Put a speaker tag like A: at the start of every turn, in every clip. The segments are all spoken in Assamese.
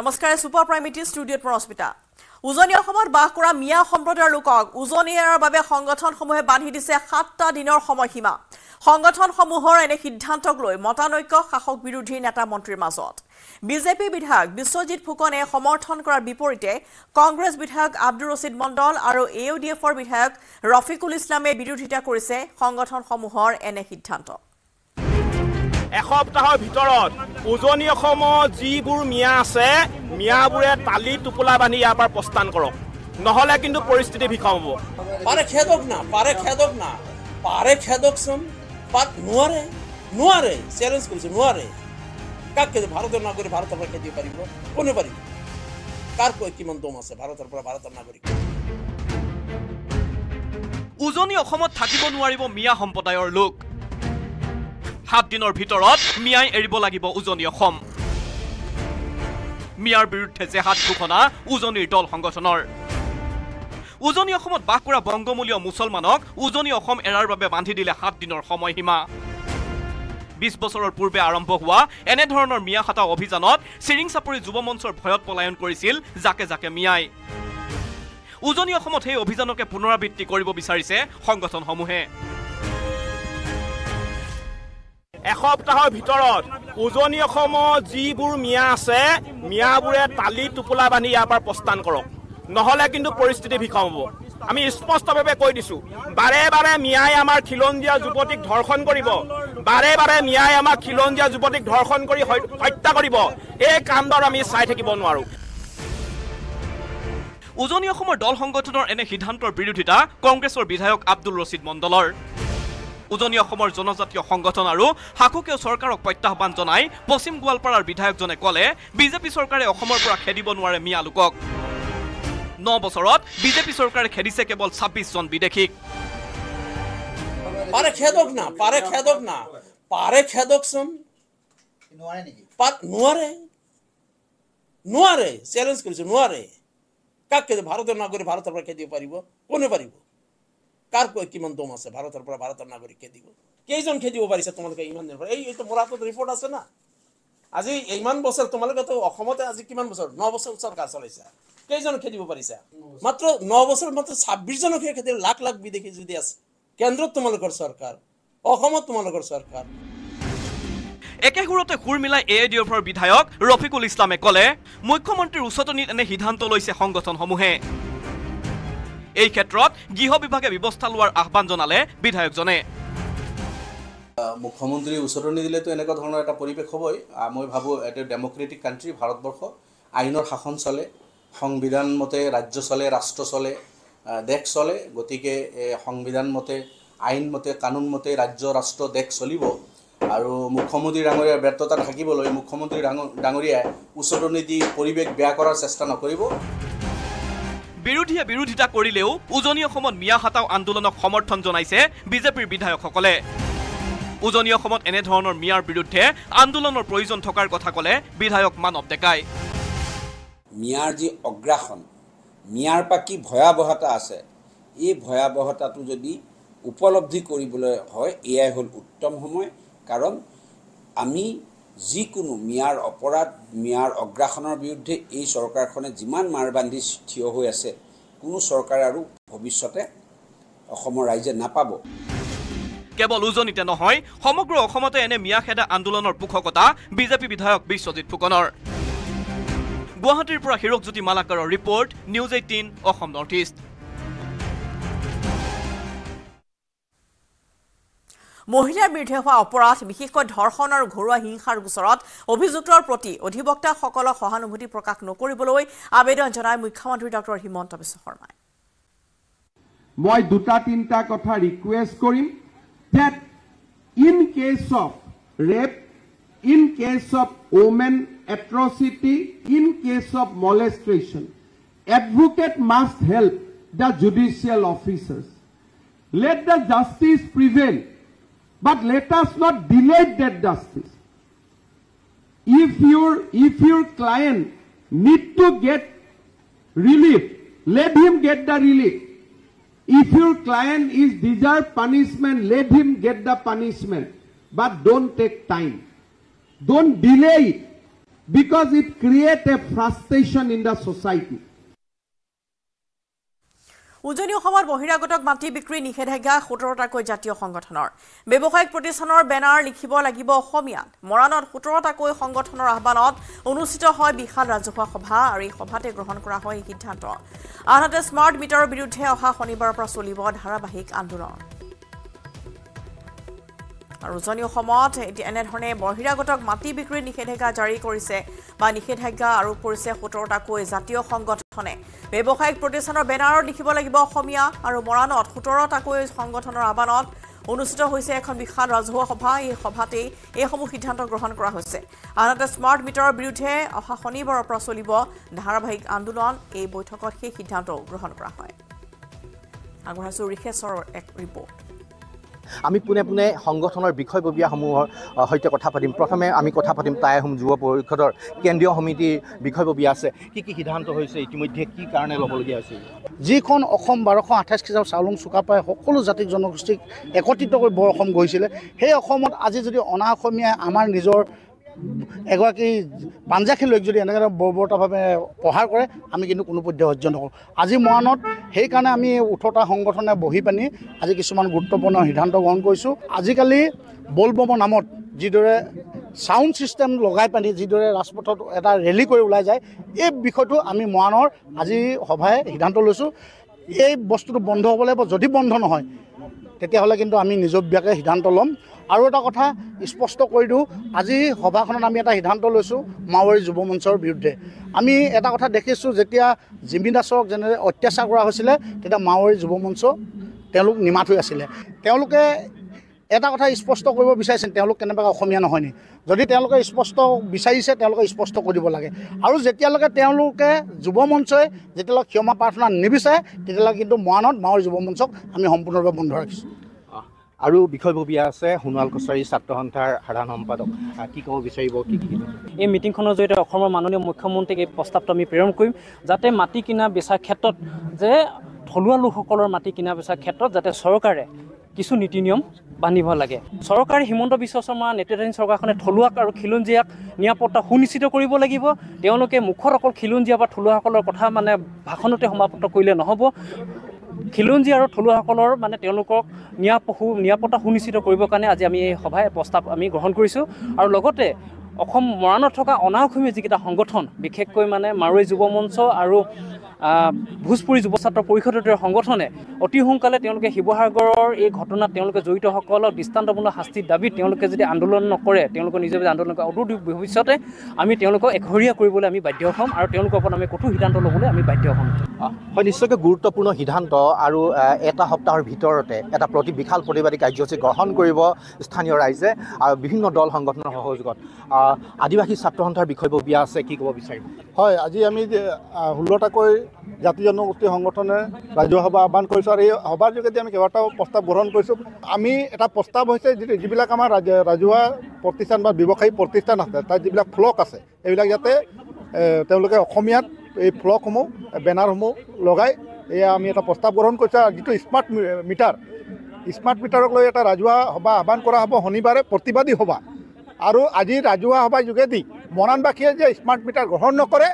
A: নমস্কাৰ সুপাৰ প্ৰাইম ইটি ষ্টুডিঅত মৰস্পিতা উজনি অসমত বাস কৰা মিয়া সম্প্ৰদায়ৰ লোকক উজনি এৰাৰ বাবে সংগঠনসমূহে বান্ধি দিছে সাতটা দিনৰ সময়সীমা সংগঠনসমূহৰ এনে সিদ্ধান্তক লৈ মতানৈক্য শাসক বিৰোধী নেতা মন্ত্ৰীৰ মাজত বিজেপি বিধায়ক বিশ্বজিৎ ফুকনে সমৰ্থন কৰাৰ বিপৰীতে কংগ্ৰেছ বিধায়ক আব্দুৰ ৰচিদ মণ্ডল আৰু এ ইউ ডি এফৰ বিধায়ক ৰফিকুল ইছলামে বিৰোধিতা কৰিছে সংগঠনসমূহৰ এনে সিদ্ধান্তক এসপ্তাহৰ ভিতৰত উজনি অসমত যিবোৰ মিয়া আছে
B: মিয়াবোৰে তালি টোপোলা বান্ধি ইয়াৰ পৰা প্ৰস্থান কৰক নহ'লে কিন্তু পৰিস্থিতি ভিষম
C: হ'ব পাৰে খেদক না পাৰে খেদক না পাৰে খেদকচোন পাত নোৱাৰে নোৱাৰে চেলেঞ্জ কৰিছোঁ নোৱাৰে কাক খেদি ভাৰতৰ নাগৰিক ভাৰতৰ পৰা খেদিব পাৰিব
B: কোনে পাৰিব কাৰ কৈ কিমান দম আছে ভাৰতৰ পৰা ভাৰতৰ নাগৰিক উজনি অসমত থাকিব নোৱাৰিব মিয়া সম্প্ৰদায়ৰ লোক সাত দিনৰ ভিতৰত মিয়াই এৰিব লাগিব উজনি অসম মিয়াৰ বিৰুদ্ধে জেহাদ ঘোষণা উজনিৰ দল সংগঠনৰ উজনি অসমত বাস কৰা বংগমূলীয় মুছলমানক উজনি অসম এৰাৰ বাবে বান্ধি দিলে সাত দিনৰ সময়সীমা বিশ বছৰৰ পূৰ্বে আৰম্ভ হোৱা এনেধৰণৰ মিয়া মিয়াখাটা অভিযানত চিৰিং চাপৰি যুৱ মঞ্চৰ ভয়ত পলায়ন কৰিছিল জাকে জাকে মিয়াই উজনি অসমত সেই অভিযানকে পুনৰাবৃত্তি কৰিব বিচাৰিছে সংগঠনসমূহে এসপ্তাহৰ ভিতৰত উজনি অসমৰ যিবোৰ মিয়া আছে মিয়াবোৰে তালি টোপোলা বান্ধি ইয়াৰ পৰা প্ৰস্থান কৰক নহ'লে কিন্তু পৰিস্থিতি ভীষম হ'ব আমি স্পষ্টভাৱে কৈ দিছো বাৰে বাৰে মিয়াই আমাৰ খিলঞ্জীয়া যুৱতীক ধৰ্ষণ কৰিব বাৰে বাৰে মিয়াই আমাক খিলঞ্জীয়া যুৱতীক ধৰ্ষণ কৰি হত্যা কৰিব এই কাণ্ডৰ আমি চাই থাকিব নোৱাৰো উজনি অসমৰ দল সংগঠনৰ এনে সিদ্ধান্তৰ বিৰোধিতা কংগ্ৰেছৰ বিধায়ক আব্দুল ৰচিদ মণ্ডলৰ উজনি অসমৰ জনজাতীয় সংগঠন আৰু শাসকীয় চৰকাৰক প্ৰত্যাহ্বান জনাই পশ্চিম গোৱালপাৰাৰ বিধায়কজনে ক'লে বিজেপি চৰকাৰে অসমৰ পৰা খেদিব নোৱাৰে মিয়া লোকক ন বছৰত বিজেপি চৰকাৰে খেদিছে কেৱল ছাব্বিছজন বিদেশীক নোৱাৰে
C: চেলেঞ্জ কৰিছে নোৱাৰে কাক কেতিয়া ভাৰতৰ নাগৰিক ভাৰতৰ পৰা খেদিব পাৰিব কোনে পাৰিব কাৰ কিমান দম আছে ভাৰতৰ পৰা ভাৰতৰ নাগৰিক খেদিব কেইজন খেদিব পাৰিছে তোমালোকে ইমান দিনৰ এই এইটো মোৰ ৰিপৰ্ট আছে না আজি ইমান বছৰ তোমালোকেতো অসমতে আজি কিমান বছৰ ন বছৰ চৰকাৰ চলাইছা কেইজন খেদিব পাৰিছা মাত্ৰ ন বছৰ মাত্ৰ ছাব্বিছজনক খেদি লাখ লাখ বিদেশী যদি আছে কেন্দ্ৰত তোমালোকৰ চৰকাৰ অসমত তোমালোকৰ চৰকাৰ
B: একে সুৰতে সুৰ মিলাই এ আই ডি এফৰ বিধায়ক ৰফিকুল ইছলামে ক'লে মুখ্যমন্ত্ৰীৰ উচতনিত এনে সিদ্ধান্ত লৈছে সংগঠনসমূহে এই ক্ষেত্ৰত গৃহ বিভাগে ব্যৱস্থা লোৱাৰ আহ্বান জনালে বিধায়কজনে
D: মুখ্যমন্ত্ৰী ওচৰলৈ নিদিলেতো এনেকুৱা ধৰণৰ এটা পৰিৱেশ হ'বই মই ভাবোঁ এইটো ডেম'ক্ৰেটিক কাণ্ট্ৰি ভাৰতবৰ্ষ আইনৰ শাসন চলে সংবিধান মতে ৰাজ্য চলে ৰাষ্ট্ৰ চলে দেশ চলে গতিকে সংবিধান মতে আইন মতে কানুন মতে ৰাজ্য ৰাষ্ট্ৰ দেশ চলিব আৰু মুখ্যমন্ত্ৰী ডাঙৰীয়াৰ ব্যৰ্থতা থাকিবলৈ মুখ্যমন্ত্ৰী ডাঙৰ ডাঙৰীয়াই উচৰণি দি পৰিৱেশ বেয়া কৰাৰ চেষ্টা নকৰিব
B: বিৰোধীয়ে বিৰোধিতা কৰিলেও উজনি অসমত মিয়া হাতাও আন্দোলনক সমৰ্থন জনাইছে বিজেপিৰ বিধায়কসকলে উজনি অসমত এনেধৰণৰ মিয়াৰ বিৰুদ্ধে আন্দোলনৰ প্ৰয়োজন থকাৰ কথা ক'লে বিধায়ক মানৱ ডেকাই মিয়াৰ যি অগ্ৰাসন মিয়াৰ
C: পৰা কি ভয়াৱহতা আছে এই ভয়াৱহতাটো যদি উপলব্ধি কৰিবলৈ হয় এয়াই হ'ল উত্তম সময় কাৰণ আমি যিকোনো মিয়াৰ অপৰাধ মিয়াৰ অগ্ৰাসনৰ বিৰুদ্ধে এই চৰকাৰখনে যিমান মাৰ বান্ধি থিয় হৈ আছে কোনো চৰকাৰে আৰু ভৱিষ্যতে অসমৰ ৰাইজে নাপাব
B: কেৱল উজনিতে নহয় সমগ্ৰ অসমতে এনে মিয়া খেদা আন্দোলনৰ পোষকতা বিজেপি বিধায়ক বিশ্বজিৎ ফুকনৰ গুৱাহাটীৰ পৰা হিৰকজ্যোতি মালাকাৰৰ report news eighteen Assam north east
A: মহিলাৰ বিৰুদ্ধে হোৱা অপৰাধ বিশেষকৈ ধৰ্ষণ আৰু ঘৰুৱা হিংসাৰ গোচৰত অভিযুক্তৰ প্ৰতি অধিবক্তাসকলক সহানুভূতি প্ৰকাশ নকৰিবলৈ আবেদন জনাই মুখ্যমন্ত্ৰী ডঃ হিমন্ত বিশ্ব শৰ্মাই
E: মই দুটা তিনিটা কথা ৰিকুৱেষ্ট কৰিম that in case of rape in case of women atrocity in case of molestation advocate must help the judicial officers let the justice prevent But let us not delay that justice. If your, if your client need to get relief, let him get the relief. If your client is deserve punishment, let him get the punishment. But don't take time. Don't delay it because it creates a frustration in the society.
A: উজনি অসমত বহিৰাগতক মাটি বিক্ৰী নিষেধাজ্ঞা সোতৰটাকৈ জাতীয় সংগঠনৰ ব্যৱসায়িক প্ৰতিষ্ঠানৰ বেনাৰ লিখিব লাগিব অসমীয়াত মৰাণত সোতৰটাকৈ সংগঠনৰ আহ্বানত অনুষ্ঠিত হয় বিশাল ৰাজহুৱা সভা আৰু এই সভাতে গ্ৰহণ কৰা হয় এই সিদ্ধান্ত আনহাতে স্মাৰ্ট মিটাৰৰ বিৰুদ্ধে অহা শনিবাৰৰ পৰা চলিব ধাৰাবাহিক আন্দোলন আৰু উজনি অসমত এতিয়া এনেধৰণে বহিৰাগতক মাটি বিক্ৰী নিষেধাজ্ঞা জাৰি কৰিছে বা নিষেধাজ্ঞা আৰোপ কৰিছে সোতৰটাকৈ জাতীয় সংগঠনে ব্যৱসায়িক প্ৰতিষ্ঠানৰ বেনাৰত লিখিব লাগিব অসমীয়া আৰু মৰাণত সোতৰটাকৈ সংগঠনৰ আহ্বানত অনুষ্ঠিত হৈছে এখন বিশাল ৰাজহুৱা সভা এই সভাতেই এইসমূহ সিদ্ধান্ত গ্ৰহণ কৰা হৈছে আনহাতে স্মাৰ্ট মিটাৰৰ বিৰুদ্ধে অহা শনিবাৰৰ পৰা চলিব ধাৰাবাহিক আন্দোলন এই বৈঠকত সেই সিদ্ধান্তও গ্ৰহণ কৰা হয় আগবঢ়াইছোঁ
D: আমি পোনে পোনে সংগঠনৰ বিষয়ববীয়াসমূহৰ সৈতে কথা পাতিম প্ৰথমে আমি কথা পাতিম টাই আহোম যুৱ পৰিষদৰ কেন্দ্ৰীয় সমিতিৰ বিষয়ববীয়া আছে কি কি সিদ্ধান্ত হৈছে ইতিমধ্যে কি কাৰণে ল'বলগীয়া হৈছে যিখন অসম বাৰশ আঠাইছ খ্ৰীষ্ট চাউলুং চুকা পাই সকলো জাতি জনগোষ্ঠীক একত্ৰিত কৰি বৰ অসম গৈছিলে সেই অসমত আজি যদি অনা অসমীয়াই আমাৰ নিজৰ এগৰাকী পাঞ্জাখী লৈ যদি এনেকৈ বৰ্বৰতাভাৱে প্ৰহাৰ কৰে আমি কিন্তু কোনোপধ্যে সহ্য নকৰোঁ আজি মৰাণত সেইকাৰণে আমি ওঠৰটা সংগঠনে বহি পানি আজি কিছুমান গুৰুত্বপূৰ্ণ সিদ্ধান্ত গ্ৰহণ কৰিছোঁ আজিকালি বলবমৰ নামত যিদৰে চাউণ্ড ছিষ্টেম লগাই পানি যিদৰে ৰাজপথত এটা ৰেলী কৰি ওলাই যায় এই বিষয়টো আমি মৰাণৰ আজি সভাই সিদ্ধান্ত লৈছোঁ এই বস্তুটো বন্ধ হ'ব লাগিব যদি বন্ধ নহয় তেতিয়াহ'লে কিন্তু আমি নিজব্যাকৈ সিদ্ধান্ত ল'ম আৰু এটা কথা স্পষ্ট কৰি দিওঁ আজি সভাখনত আমি এটা সিদ্ধান্ত লৈছোঁ মাৱৰী যুৱ মঞ্চৰ বিৰুদ্ধে আমি এটা কথা দেখিছোঁ যেতিয়া জিমি দাসক যেনেদৰে অত্যাচাৰ কৰা হৈছিলে তেতিয়া মাৱৰী যুৱ মঞ্চ তেওঁলোক নিমাত হৈ আছিলে তেওঁলোকে এটা কথা স্পষ্ট কৰিব বিচাৰিছে তেওঁলোক কেনেবাকৈ অসমীয়া নহয় নি যদি তেওঁলোকে স্পষ্ট বিচাৰিছে তেওঁলোকে স্পষ্ট কৰি দিব লাগে আৰু যেতিয়ালৈকে তেওঁলোকে যুৱ মঞ্চই যেতিয়ালৈকে ক্ষমা প্ৰাৰ্থনা নিবিচাৰে তেতিয়ালৈকে কিন্তু মৰাণত মাৰ যুৱ মঞ্চক আমি সম্পূৰ্ণৰূপে বন্ধ ৰাখিছোঁ আৰু বিষয়ববীয়া আছে সোণোৱাল কছাৰী ছাত্ৰ সন্থাৰ সাধাৰণ সম্পাদক কি ক'ব বিচাৰিব কি কি এই মিটিংখনৰ জৰিয়তে অসমৰ মাননীয় মুখ্যমন্ত্ৰীক এই প্ৰস্তাৱটো আমি প্ৰেৰণ কৰিম যাতে মাটি কিনা বেচাৰ ক্ষেত্ৰত যে থলুৱা লোকসকলৰ মাটি কিনা বেচাৰ ক্ষেত্ৰত যাতে চৰকাৰে কিছু নীতি নিয়ম বান্ধিব লাগে চৰকাৰে হিমন্ত বিশ্ব শৰ্মা নেতৃত্বাধীন চৰকাৰখনে থলুৱাক আৰু খিলঞ্জীয়াক নিৰাপত্তা সুনিশ্চিত কৰিব লাগিব তেওঁলোকে মুখত অকল খিলঞ্জীয়া বা থলুৱাসকলৰ কথা মানে ভাষণতে সমাপ্ত কৰিলে নহ'ব খিলঞ্জী আৰু থলুৱাসকলৰ মানে তেওঁলোকক নিৰাপশু নিৰাপত্তা সুনিশ্চিত কৰিবৰ কাৰণে আজি আমি এই সভাই প্ৰস্তাৱ আমি গ্ৰহণ কৰিছোঁ আৰু লগতে অসম মৰাণত থকা অনা অসমীয়া যিকেইটা সংগঠন বিশেষকৈ মানে মাৰৱৈ যুৱ মঞ্চ আৰু ভোজপুৰী যুৱ ছাত্ৰ পৰিষদৰ দৰে সংগঠনে অতি সোনকালে তেওঁলোকে শিৱসাগৰৰ এই ঘটনাত তেওঁলোকে জড়িতসকলক দৃষ্টান্তমূলক শাস্তিৰ দাবীত তেওঁলোকে যদি আন্দোলন নকৰে তেওঁলোকৰ নিজৰ আন্দোলন কৰে অদূৰ ভৱিষ্যতে আমি তেওঁলোকক এঘৰীয়া কৰিবলৈ আমি বাধ্য হ'ম আৰু তেওঁলোকৰ ওপৰত আমি কঠোৰ সিদ্ধান্ত ল'বলৈ আমি বাধ্য হ'ম হয় নিশ্চয়কৈ গুৰুত্বপূৰ্ণ সিদ্ধান্ত আৰু এটা সপ্তাহৰ ভিতৰতে এটা প্ৰতি বিশাল প্ৰতিবাদী কাৰ্যসূচী গ্ৰহণ কৰিব স্থানীয় ৰাইজে আৰু বিভিন্ন দল সংগঠনৰ সহযোগত আদিবাসী ছাত্ৰ সন্থাৰ বিষয়বোৰ বিয়া আছে কি ক'ব বিচাৰিম হয় আজি আমি ষোল্লটাকৈ জাতি জনগোষ্ঠী সংগঠনে ৰাজ্যসভা আহ্বান কৰিছোঁ আৰু এই সভাৰ যোগেদি আমি কেইবাটাও প্ৰস্তাৱ গ্ৰহণ কৰিছোঁ আমি এটা প্ৰস্তাৱ হৈছে যিটো যিবিলাক আমাৰ ৰাজ ৰাজহুৱা প্ৰতিষ্ঠান বা ব্যৱসায়িক প্ৰতিষ্ঠান আছে তাত যিবিলাক ফ্লক আছে এইবিলাক যাতে তেওঁলোকে অসমীয়াত এই ফ্লকসমূহ বেনাৰসমূহ লগাই এয়া আমি এটা প্ৰস্তাৱ গ্ৰহণ কৰিছোঁ আৰু যিটো স্মাৰ্ট মিটাৰ স্মাৰ্ট মিটাৰক লৈ এটা ৰাজহুৱা সভা আহ্বান কৰা হ'ব শনিবাৰে প্ৰতিবাদী সভা আৰু আজি ৰাজহুৱা সভাৰ যোগেদি মৰাণবাসীয়ে যে স্মাৰ্ট মিটাৰ গ্ৰহণ নকৰে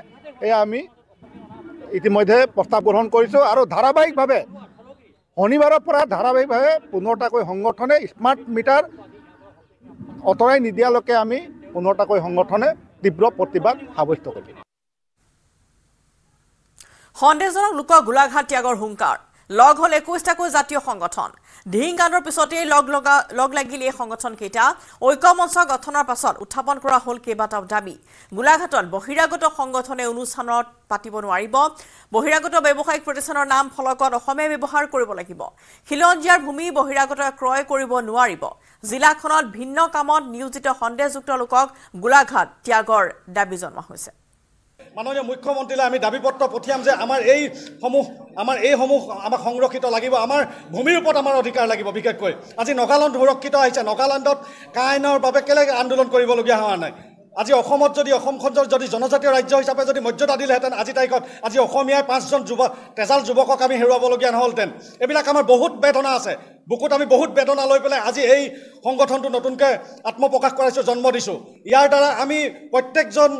D: এয়া আমি ইতিমধ্যে প্ৰস্তাৱ গ্ৰহণ কৰিছোঁ আৰু ধাৰাবাহিকভাৱে শনিবাৰৰ পৰা ধাৰাবাহিকভাৱে পোন্ধৰটাকৈ সংগঠনে স্মাৰ্ট মিটাৰ আঁতৰাই নিদিয়ালৈকে আমি পোন্ধৰটাকৈ সংগঠনে তীব্ৰ প্ৰতিবাদ সাব্যস্ত কৰিম
A: সন্দেহজনক লোকৰ গোলাঘাট ত্যাগৰ হুংকাৰ লগ হ'ল একৈশটাকৈ জাতীয় সংগঠন ঢিং ধিংগানৰ পিছতেই লগ লগা লগ লাগিল এই সংগঠনকেইটা ঐক্য মঞ্চ গঠনৰ পাছত উত্থাপন কৰা হ'ল কেইবাটাও দাবী গোলাঘাটত বহিৰাগত সংগঠনে অনুষ্ঠানত পাতিব নোৱাৰিব বহিৰাগত ব্যৱসায়িক প্ৰতিষ্ঠানৰ নাম ফলকত অসমে ব্যৱহাৰ কৰিব লাগিব খিলঞ্জীয়াৰ ভূমি বহিৰাগত ক্ৰয় কৰিব নোৱাৰিব জিলাখনত ভিন্ন কামত নিয়োজিত সন্দেহযুক্ত লোকক গোলাঘাট ত্যাগৰ দাবী জনোৱা হৈছে মাননীয় মুখ্যমন্ত্ৰীলৈ আমি দাবী পত্ৰ পঠিয়াম যে আমাৰ এইসমূহ আমাৰ এইসমূহ আমাক সংৰক্ষিত
F: লাগিব আমাৰ ভূমিৰ ওপৰত আমাৰ অধিকাৰ লাগিব বিশেষকৈ আজি নগালেণ্ড সুৰক্ষিত আহিছে নগালেণ্ডত কাইনৰ বাবে কেলে আন্দোলন কৰিবলগীয়া হোৱা নাই আজি অসমত যদি অসমখন যদি জনজাতীয় ৰাজ্য হিচাপে যদি মৰ্যাদা দিলেহেঁতেন আজি তাৰিখত আজি অসমীয়াই পাঁচজন যুৱ তেজাল যুৱকক আমি হেৰুৱাবলগীয়া নহ'লহেঁতেন এইবিলাক আমাৰ বহুত বেদনা আছে বুকুত আমি বহুত বেদনা লৈ পেলাই আজি এই সংগঠনটো নতুনকৈ আত্মপ্ৰকাশ কৰাইছোঁ জন্ম দিছোঁ ইয়াৰ দ্বাৰা আমি প্ৰত্যেকজন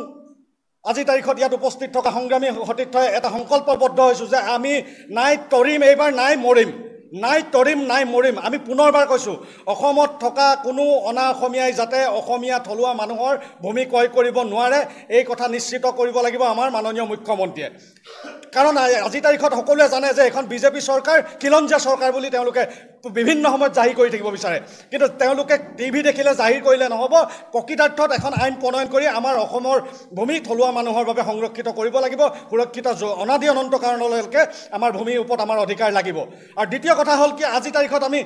F: আজি তাৰিখত ইয়াত উপস্থিত থকা সংগ্ৰামী সতীৰ্থই এটা সংকল্পবদ্ধ হৈছোঁ যে আমি নাই তৰিম এইবাৰ নাই মৰিম নাই তৰিম নাই মৰিম আমি পুনৰবাৰ কৈছোঁ অসমত থকা কোনো অনা অসমীয়াই যাতে অসমীয়া থলুৱা মানুহৰ ভূমি ক্ৰয় কৰিব নোৱাৰে এই কথা নিশ্চিত কৰিব লাগিব আমাৰ মাননীয় মুখ্যমন্ত্ৰীয়ে কাৰণ আজিৰ তাৰিখত সকলোৱে জানে যে এখন বিজেপি চৰকাৰ কিলঞ্জীয়া চৰকাৰ বুলি তেওঁলোকে বিভিন্ন সময়ত জাহিৰ কৰি থাকিব বিচাৰে কিন্তু তেওঁলোকে টি ভি দেখিলে জাহিৰ কৰিলে নহ'ব প্ৰকৃতাৰ্থত এখন আইন প্ৰণয়ন কৰি আমাৰ অসমৰ ভূমি থলুৱা মানুহৰ বাবে সংৰক্ষিত কৰিব লাগিব সুৰক্ষিত অনাদি অনন্ত কাৰণলৈকে আমাৰ ভূমিৰ ওপৰত আমাৰ অধিকাৰ লাগিব আৰু দ্বিতীয় কথা হ'ল কি আজিৰ তাৰিখত আমি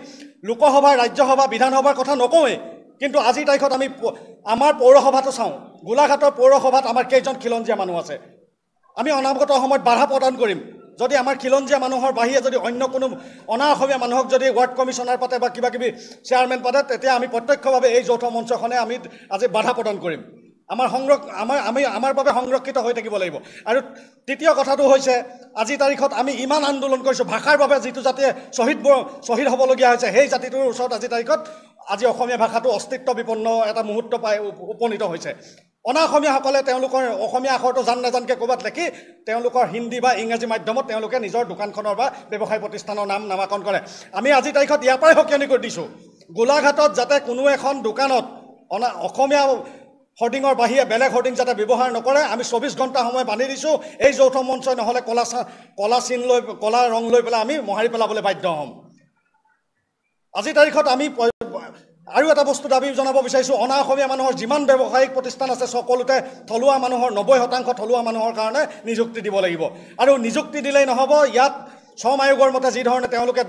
F: লোকসভা ৰাজ্যসভা বিধানসভাৰ কথা নকওঁৱেই কিন্তু আজিৰ তাৰিখত আমি আমাৰ পৌৰসভাটো চাওঁ গোলাঘাটৰ পৌৰসভাত আমাৰ কেইজন খিলঞ্জীয়া মানুহ আছে আমি অনাগত সময়ত বাধা প্ৰদান কৰিম যদি আমাৰ খিলঞ্জীয়া মানুহৰ বাহিৰে যদি অন্য কোনো অনা অসমীয়া মানুহক যদি ৱাৰ্ড কমিশ্যনাৰ পাতে বা কিবা কিবি চেয়াৰমেন পাতে তেতিয়া আমি প্ৰত্যক্ষভাৱে এই যৌথ মঞ্চখনে আমি আজি বাধা প্ৰদান কৰিম আমাৰ সংৰক্ষ আমাৰ আমি আমাৰ বাবে সংৰক্ষিত হৈ থাকিব লাগিব আৰু তৃতীয় কথাটো হৈছে আজিৰ তাৰিখত আমি ইমান আন্দোলন কৰিছোঁ ভাষাৰ বাবে যিটো জাতিয়ে শ্বহীদবোৰ শ্বহীদ হ'বলগীয়া হৈছে সেই জাতিটোৰ ওচৰত আজিৰ তাৰিখত আজি অসমীয়া ভাষাটো অস্তিত্ব বিপন্ন এটা মুহূৰ্ত পাই উপনীত হৈছে অনা অসমীয়াসকলে তেওঁলোকৰ অসমীয়া আখৰটো জান নাজানকৈ ক'ৰবাত লেখি তেওঁলোকৰ হিন্দী বা ইংৰাজী মাধ্যমত তেওঁলোকে নিজৰ দোকানখনৰ বা ব্যৱসায় প্ৰতিষ্ঠানৰ নাম নামাকৰণ কৰে আমি আজি তাৰিখত ইয়াৰ পৰাই সকীয়নি কৰি দিছোঁ গোলাঘাটত যাতে কোনো এখন দোকানত অনা অসমীয়া হৰ্ডিঙৰ বাহিৰে বেলেগ হৰ্ডিং যাতে ব্যৱহাৰ নকৰে আমি চৌবিছ ঘণ্টা সময় বান্ধি দিছোঁ এই যৌথ মঞ্চই নহ'লে কলা চা কলা চিন লৈ কলা ৰং লৈ পেলাই আমি মোহাৰি পেলাবলৈ বাধ্য হ'ম আজিৰ তাৰিখত আমি আৰু এটা বস্তু দাবী জনাব বিচাৰিছোঁ অনা অসমীয়া মানুহৰ যিমান ব্যৱসায়িক প্ৰতিষ্ঠান আছে সকলোতে থলুৱা মানুহৰ নব্বৈ শতাংশ থলুৱা মানুহৰ কাৰণে নিযুক্তি দিব লাগিব আৰু নিযুক্তি দিলেই নহ'ব ইয়াত শ্ৰম আয়োগৰ মতে যিধৰণে তেওঁলোকে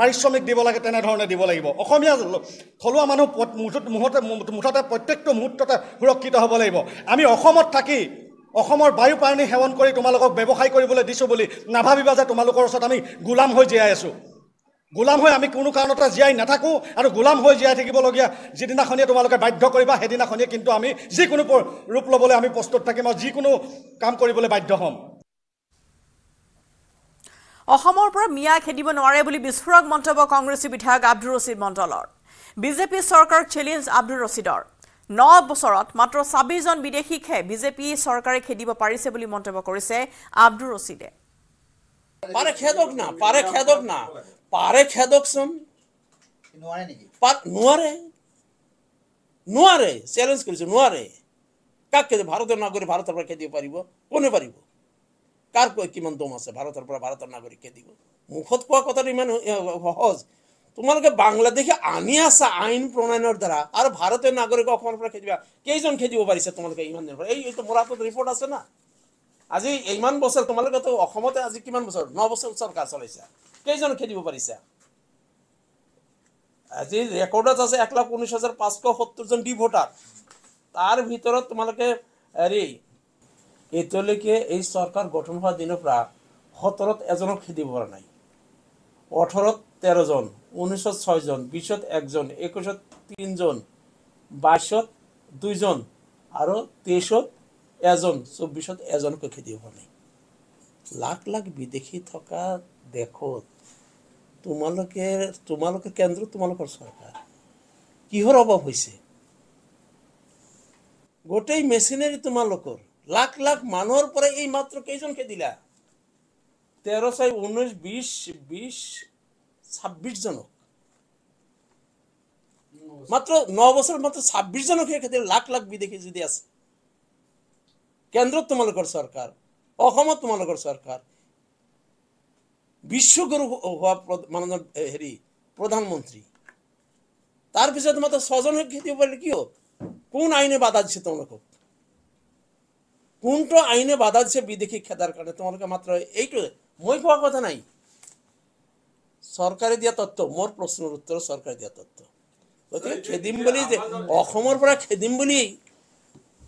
F: পাৰিশ্ৰমিক দিব লাগে তেনেধৰণে দিব লাগিব অসমীয়া থলুৱা মানুহ মুঠতে মুঠতে প্ৰত্যেকটো মুহূৰ্ততে সুৰক্ষিত হ'ব লাগিব আমি অসমত থাকি অসমৰ বায়ু পানী সেৱন কৰি তোমালোকক ব্যৱসায় কৰিবলৈ দিছোঁ বুলি নাভাবিবা যে তোমালোকৰ ওচৰত আমি গোলাম হৈ জীয়াই আছোঁ গোলাম হৈ আমি কোনো কাৰণতে জীয়াই নাথাকোঁ আৰু গোলাম হৈ জীয়াই থাকিবলগীয়া যিদিনাখনিয়ে তোমালোকে বাধ্য কৰিবা সেইদিনাখনিয়ে কিন্তু আমি যিকোনো ৰূপ ল'বলৈ আমি প্ৰস্তুত থাকিম আৰু যিকোনো
A: কাম কৰিবলৈ বাধ্য হ'ম অসমৰ পৰা মিয়া খেদিব নোৱাৰে বুলি বিস্ফোৰক মন্তব্য কংগ্ৰেছী বিধায়ক আব্দুল ৰচিদ মণ্ডলৰ বিজেপি চৰকাৰক চেলেঞ্জ আব্দুল ৰচিদৰ ন বছৰত মাত্ৰ ছাব্বিছজন বিদেশীকহে বিজেপি চৰকাৰে খেদিব পাৰিছে বুলি মন্তব্য কৰিছে আব্দুল ৰচিদে
C: পাৰে খেদকচোন
A: নোৱাৰে
C: নোৱাৰে চেলেঞ্জ কৰিছে নোৱাৰে কাক খেদি ভাৰতৰ নাগৰিক ভাৰতৰ পৰা খেদিব পাৰিব কোনে পাৰিব কাৰ কয় কিমান দম আছে ভাৰতৰ পৰা ভাৰতৰ নাগৰিক খেদিব মুখত কোৱা কথাটো ইমান সহজ তোমালোকে বাংলাদেশে আনি আছা আইন প্ৰণয়নৰ দ্বাৰা আৰু ভাৰতীয় নাগৰিক অসমৰ পৰা খেদিবা কেইজন খেদিব পাৰিছে তোমালোকে ইমান দিনৰ পৰা এই এইটো মোৰ হাতত ৰিপৰ্ট আছে না আজি ইমান বছৰ তোমালোকেতো অসমতে আজি কিমান বছৰ ন বছৰ চৰকাৰ চলাইছা কেইজন খেলিব পাৰিছা আজি ৰেকৰ্ডত আছে এক লাখ ঊনৈছ হাজাৰ পাঁচশ সত্তৰজন ডি ভোটাৰ তাৰ ভিতৰত তোমালোকে হেৰি এতিয়ালৈকে এই চৰকাৰ গঠন হোৱাৰ দিনৰ পৰা সোতৰত এজনক খেদি পৰা নাই ওঠৰত তেৰজন ঊনৈছত ছয়জন বিশত একজন একৈছত তিনিজন বাইছত দুইজন আৰু তেইছত এজন চৌব্বিছত এজনকো খেদিব নাই লাখ লাখ বিদেশী থকা দেশত তোমালোকে তোমালোকে কেন্দ্ৰ তোমালোকৰ চৰকাৰ কিহৰ অভাৱ হৈছে গোটেই মেচিনেৰী তোমালোকৰ লাখ লাখ মানুহৰ পৰা এই মাত্ৰ কেইজনকে দিলা তেৰ চাৰি বিশ বিশ ছাব্বিশ জনক মাত্ৰ ন বছৰত মাত্ৰ ছাব্বিছজনক সেই খেদিলে লাখ লাখ বিদেশী যদি আছে কেন্দ্ৰত তোমালোকৰ চৰকাৰ অসমত তোমালোকৰ চৰকাৰ বিশ্বগুৰু হোৱা মাননীয় হেৰি প্ৰধানমন্ত্ৰী তাৰপিছত মাত্ৰ স্বজনক খেতি পাৰিলে কি কোন আইনে বাধা দিছে তোমালোকক কোনটো আইনে বাধা দিছে বিদেশী খেদাৰ কাৰণে তোমালোকে মাত্ৰ এইটো মই কোৱা কথা নাই চৰকাৰে দিয়া তত্ত্ব মোৰ প্ৰশ্নৰ উত্তৰ চৰকাৰে দিয়া তত্ত্ব গতিকে খেদিম বুলি যে
A: অসমৰ পৰা খেদিম বুলি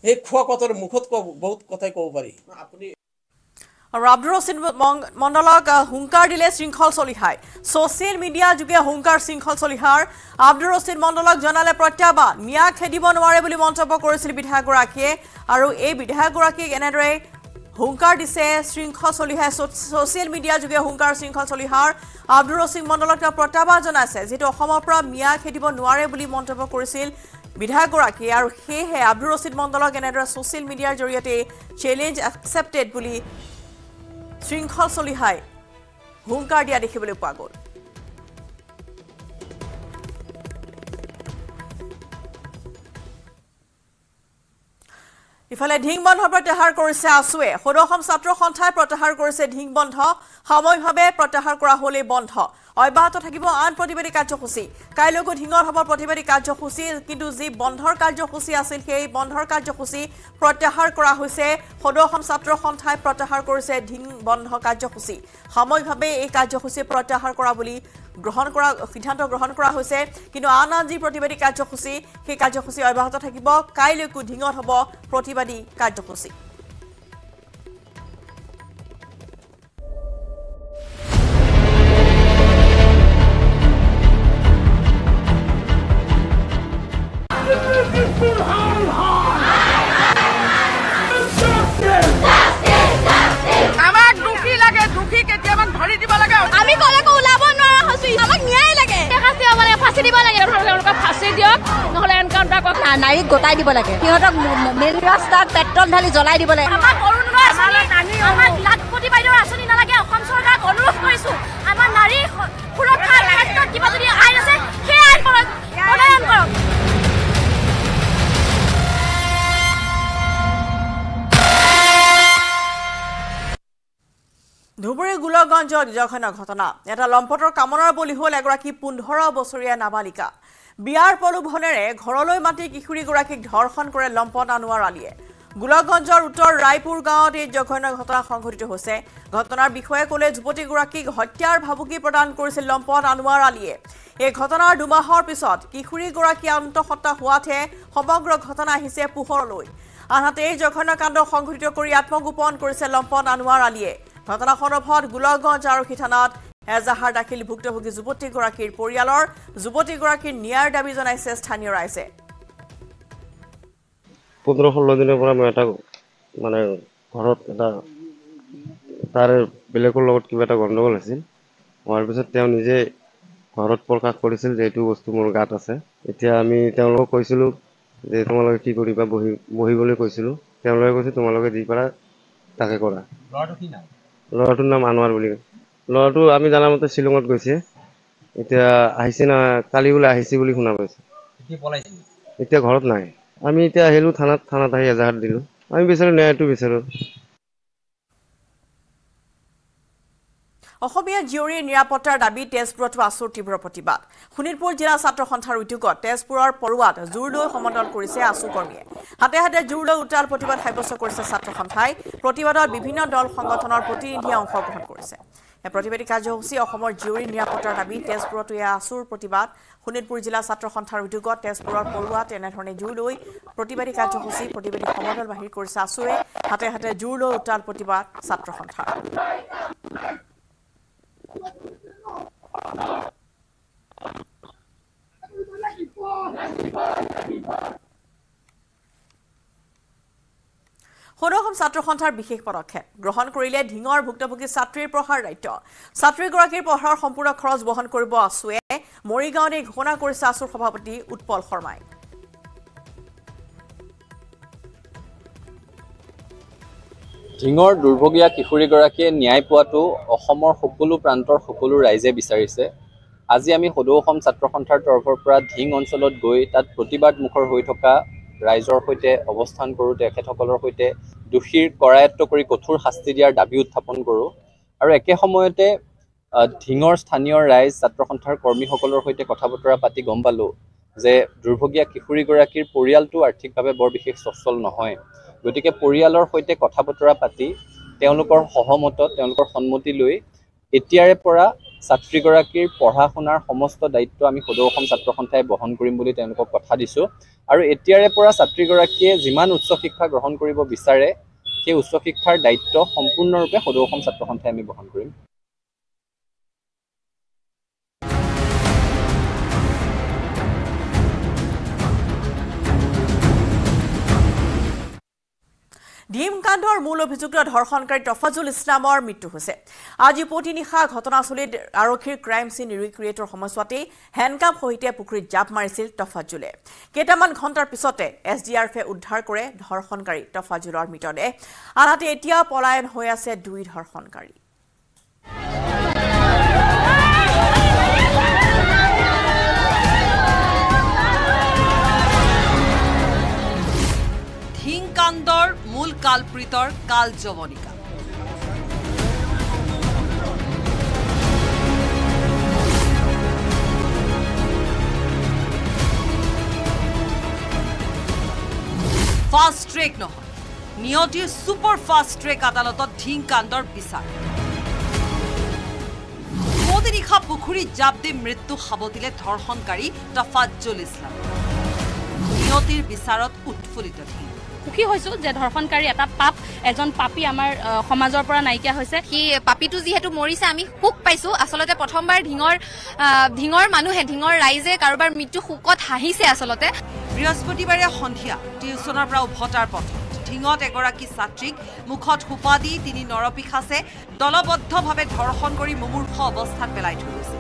A: সেই খোৱা কথাৰ মুখত বহুত কথাই ক'ব পাৰি আপুনি ৰাব্দুৰ হোচেন মণ্ডলক হুংকাৰ দিলে শৃংখল চলিহাই ছ'চিয়েল মিডিয়াৰ যোগে হুংকাৰ শৃংখল চলিহাৰ আব্দুৰ হোচেন মণ্ডলক জনালে প্ৰত্যাহ্বান ন্যায় খেদিব নোৱাৰে বুলি মন্তব্য কৰিছিল বিধায়কগৰাকীয়ে আৰু এই বিধায়কগৰাকীক এনেদৰে হুংকাৰ দিছে শৃংখল চলিহাই ছ'চিয়েল মিডিয়া যোগে হুংকাৰ শৃংখল চলিহাৰ আব্দুল হোচিন মণ্ডলক তেওঁ প্ৰত্যাহ্বান জনাইছে যিহেতু অসমৰ পৰা ন্যায় খেদিব নোৱাৰে বুলি মন্তব্য কৰিছিল বিধায়কগৰাকী আৰু সেয়েহে আব্দুল ৰচিদ মণ্ডলক এনেদৰে ছ'চিয়েল মিডিয়াৰ জৰিয়তে চেলেঞ্জ একচেপ্টেড বুলি শৃংখল চলিহাই হুংকাৰ দিয়া দেখিবলৈ পোৱা গ'ল ইফালে ঢিংবন্ধ প্ৰত্যাহাৰ কৰিছে আছুৱে সদৌ অসম ছাত্ৰ সন্থাই প্ৰত্যাহাৰ কৰিছে ঢিং বন্ধ সাময়িকভাৱে প্ৰত্যাহাৰ কৰা হল এই বন্ধ অব্যাহত থাকিব আন প্ৰতিবাদী কাৰ্যসূচী কাইলৈকো ঢিঙৰ হ'ব প্ৰতিবাদী কাৰ্যসূচী কিন্তু যি বন্ধৰ কাৰ্যসূচী আছিল সেই বন্ধৰ কাৰ্যসূচী প্ৰত্যাহাৰ কৰা হৈছে সদৌ অসম ছাত্ৰ সন্থাই প্ৰত্যাহাৰ কৰিছে ঢিং বন্ধ কাৰ্যসূচী সাময়িকভাৱে এই কাৰ্যসূচী প্ৰত্যাহাৰ কৰা বুলি গ্ৰহণ কৰা সিদ্ধান্ত গ্ৰহণ কৰা হৈছে কিন্তু আন আন যি প্ৰতিবাদী কাৰ্যসূচী সেই কাৰ্যসূচী অব্যাহত থাকিব কাইলৈকো ঢিঙত হ'ব প্ৰতিবাদী কাৰ্যসূচী
G: সিহঁতক মেইন ৰাস্তাত পেট্ৰল ঢালি জ্বলাই দিব লাগে
A: ধুবুৰী গোলগঞ্জৰ নিজৰখনৰ ঘটনা এটা লম্পটৰ কামনাৰ বলি হ'ল এগৰাকী পোন্ধৰ বছৰীয়া নাবালিকা বিয়াৰ প্ৰলোভনেৰে ঘৰলৈ মাতি কিশোৰীগৰাকীক ধৰ্ষণ কৰে লম্পট আনোৱাৰ আলিয়ে গোলগঞ্জৰ উত্তৰ ৰায়পুৰ গাঁৱত এই জঘন্য ঘটনা সংঘটিত হৈছে ঘটনাৰ বিষয়ে ক'লে যুৱতীগৰাকীক হত্যাৰ ভাবুকি প্ৰদান কৰিছিল লম্পট আনোৱাৰ আলিয়ে এই ঘটনাৰ দুমাহৰ পিছত কিশোৰীগৰাকী অন্তঃসত্তা হোৱাতহে সমগ্ৰ ঘটনা আহিছে পোহৰলৈ আনহাতে এই জঘন্য কাণ্ড সংঘটিত কৰি আত্মগোপন কৰিছে লম্পট আনোৱাৰ আলিয়ে ঘটনা সন্দৰ্ভত গোলগঞ্জ আৰক্ষী থানাত এজাহাৰ দাখিল ভুক্তভোগী যুৱতীগৰাকীৰ পৰিয়ালৰ যুৱতীগৰাকীৰ নিয়াৰ দাবী জনাইছে স্থানীয় ৰাইজে
D: পোন্ধৰ ষোল্ল দিনৰ পৰা মই এটা মানে ঘৰত এটা তাৰ বেলেগৰ লগত কিবা এটা গণ্ডগোল হৈছিল হোৱাৰ পিছত তেওঁ নিজে ঘৰত প্ৰকাশ কৰিছিল যে এইটো বস্তু মোৰ গাত আছে এতিয়া আমি তেওঁলোকক কৈছিলোঁ যে তোমালোকে কি কৰিবা বহি বহিবলৈ কৈছিলোঁ তেওঁলোকে কৈছিল তোমালোকে যি পাৰা তাকে কৰা ল'ৰাটোৰ নাম আনোৱাৰ বুলি ল'ৰাটো আমি জনা মতে শ্বিলঙত গৈছে এতিয়া আহিছে না কালি বোলে আহিছে বুলি শুনা পাইছে এতিয়া ঘৰত নাই আমি এতিয়া আহিলোঁ থানাত থানাত আহি এজাহাৰ দিলোঁ আমি বিচাৰোঁ ন্যায়টো বিচাৰোঁ
A: অসমীয়া জীয়ৰীৰ নিৰাপত্তাৰ দাবী তেজপুৰতো আছোৰ তীব্ৰ প্ৰতিবাদ শোণিতপুৰ জিলা ছাত্ৰ সন্থাৰ উদ্যোগত তেজপুৰৰ পৰুৱাত জোৰ লৈ সমদল কৰিছে আচু কৰ্মীয়ে হাতে হাতে জোৰ লৈ উত্তাল প্ৰতিবাদ সাব্যস্ত কৰিছে ছাত্ৰ সন্থাই প্ৰতিবাদত বিভিন্ন দল সংগঠনৰ প্ৰতিনিধিয়ে অংশগ্ৰহণ কৰিছে প্ৰতিবাদী কাৰ্যসূচী অসমৰ জিয়ৰী নিৰাপত্তাৰ দাবী তেজপুৰত এয়া আচুৰ প্ৰতিবাদ শোণিতপুৰ জিলা ছাত্ৰ সন্থাৰ উদ্যোগত তেজপুৰৰ পৰুৱাত এনেধৰণে জোৰ লৈ প্ৰতিবাদী কাৰ্যসূচী প্ৰতিবাদী সমদল বাহিৰ কৰিছে আচুৱে হাতে হাতে জোৰ লৈ উত্তাল প্ৰতিবাদ ছাত্ৰ
H: সন্থা
A: সদৌসম ছাত্র সন্থার বিশেষ পদক্ষেপ গ্রহণ করিলে ঢিঙর ভুক্তভোগী ছাত্রীর প্রহার দায়িত্ব ছাত্রীগীর পহার সম্পূর্ণ খরচ বহন করব আসুয়ে মরিগাঁওতে ঘোষণা করেছে আসুর সভাপতি উৎপল শর্মায়
B: ঢিঙর দুর্ভোগিয়া কিশোরীগিয়ে ন্যায় পো সকল প্রান্তর সকল রাইজে বিচারিছে আজি আমি সদৌসম ছাত্র সন্থার তরফের ঢিং অঞ্চলত গৈ তাত প্রতিবাদমুখর হয়ে থাকা ৰাইজৰ সৈতে অৱস্থান কৰোঁ তেখেতসকলৰ সৈতে দোষীৰ কৰায়ত্ব কৰি কঠোৰ শাস্তি দিয়াৰ দাবী উত্থাপন কৰোঁ আৰু একে সময়তে ঢিঙৰ স্থানীয় ৰাইজ ছাত্ৰ সন্থাৰ কৰ্মীসকলৰ সৈতে কথা বতৰা পাতি গম পালোঁ যে দুৰ্ভগীয়া কিশোৰীগৰাকীৰ পৰিয়ালটো আৰ্থিকভাৱে বৰ বিশেষ স্বচ্ছল নহয় গতিকে পৰিয়ালৰ সৈতে কথা বতৰা পাতি তেওঁলোকৰ সহমতত তেওঁলোকৰ সন্মতি লৈ এতিয়াৰে পৰা ছাত্ৰীগৰাকীৰ পঢ়া শুনাৰ সমস্ত দায়িত্ব আমি সদৌ অসম ছাত্ৰ সন্থাই বহন কৰিম বুলি তেওঁলোকক কথা দিছোঁ আৰু এতিয়াৰে পৰা ছাত্ৰীগৰাকীয়ে যিমান উচ্চ শিক্ষা গ্ৰহণ কৰিব বিচাৰে সেই উচ্চ শিক্ষাৰ দায়িত্ব সম্পূৰ্ণৰূপে সদৌ অসম ছাত্ৰ সন্থাই আমি বহন কৰিম
A: ডিমকাণ্ডৰ মূল অভিযুক্ত ধৰ্ষণকাৰী তফাজুল ইছলামৰ মৃত্যু হৈছে আজি পুৱতি নিশা ঘটনাস্থলীত আৰক্ষীৰ ক্ৰাইম চিন ৰিক্ৰিয়েটৰ সময়ছোৱাতেই হেণ্ডকাপ সৈতে পুখুৰীত জাপ মাৰিছিল তফাজুলে কেইটামান ঘণ্টাৰ পিছতে এছ ডি আৰ এফে উদ্ধাৰ কৰে ধৰ্ষণকাৰী তফাজুলৰ মৃতদেহ আনহাতে এতিয়া পলায়ন হৈ আছে দুই ধৰ্ষণকাৰী
G: কালপ্ৰীতৰ কালযৱনিকা ফাষ্ট ট্ৰেক নহয় নিয়তিৰ ছুপাৰ ফাষ্ট ট্ৰেক আদালতত ঢিং কাণ্ডৰ বিচাৰ নিশা পুখুৰীত জাপ দি মৃত্যু সাৱটিলে ধৰ্ষণকাৰী তফাজুল ইছলাম নিয়তিৰ বিচাৰত উৎফুল্লিত থাকিল সুখী হৈছোঁ যে ধৰ্ষণকাৰী এটা পাপ এজন পাপী আমাৰ সমাজৰ পৰা নাইকিয়া হৈছে সি পাপীটো যিহেতু মৰিছে আমি সুখ পাইছোঁ আচলতে প্ৰথমবাৰ ধিঙৰ ধিঙৰ মানুহে ধিঙৰ ৰাইজে কাৰোবাৰ মৃত্যু শোকত হাঁহিছে আচলতে বৃহস্পতিবাৰে সন্ধিয়া টিউচনৰ পৰা উভতাৰ পথ ঢিঙত এগৰাকী ছাত্ৰীক মুখত সোপা দি তিনি নৰপিখাছে দলবদ্ধভাৱে ধৰ্ষণ কৰি মুমূৰ্ষ অৱস্থাত পেলাই থৈ গৈছে